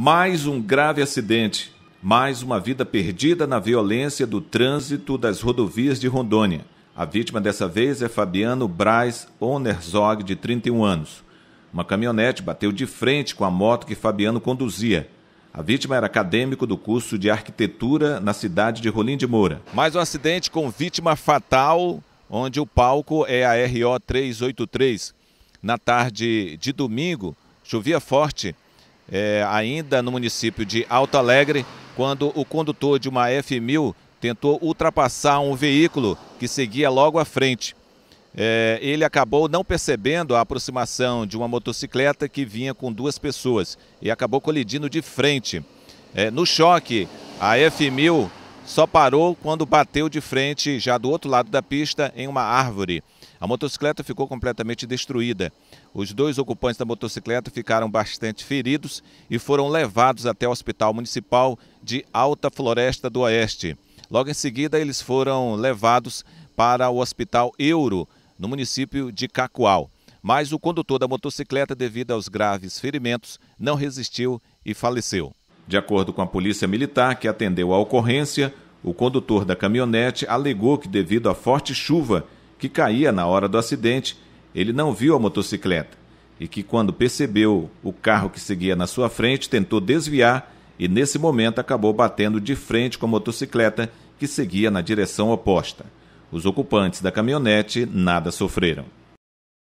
Mais um grave acidente, mais uma vida perdida na violência do trânsito das rodovias de Rondônia. A vítima dessa vez é Fabiano Braz Onerzog, de 31 anos. Uma caminhonete bateu de frente com a moto que Fabiano conduzia. A vítima era acadêmico do curso de arquitetura na cidade de Rolim de Moura. Mais um acidente com vítima fatal, onde o palco é a RO 383. Na tarde de domingo, chovia forte é, ainda no município de Alto Alegre, quando o condutor de uma F1000 tentou ultrapassar um veículo que seguia logo à frente. É, ele acabou não percebendo a aproximação de uma motocicleta que vinha com duas pessoas e acabou colidindo de frente. É, no choque, a F1000 só parou quando bateu de frente, já do outro lado da pista, em uma árvore. A motocicleta ficou completamente destruída. Os dois ocupantes da motocicleta ficaram bastante feridos e foram levados até o Hospital Municipal de Alta Floresta do Oeste. Logo em seguida, eles foram levados para o Hospital Euro, no município de Cacoal. Mas o condutor da motocicleta, devido aos graves ferimentos, não resistiu e faleceu. De acordo com a Polícia Militar, que atendeu a ocorrência, o condutor da caminhonete alegou que, devido à forte chuva que caía na hora do acidente, ele não viu a motocicleta e que, quando percebeu o carro que seguia na sua frente, tentou desviar e, nesse momento, acabou batendo de frente com a motocicleta que seguia na direção oposta. Os ocupantes da caminhonete nada sofreram.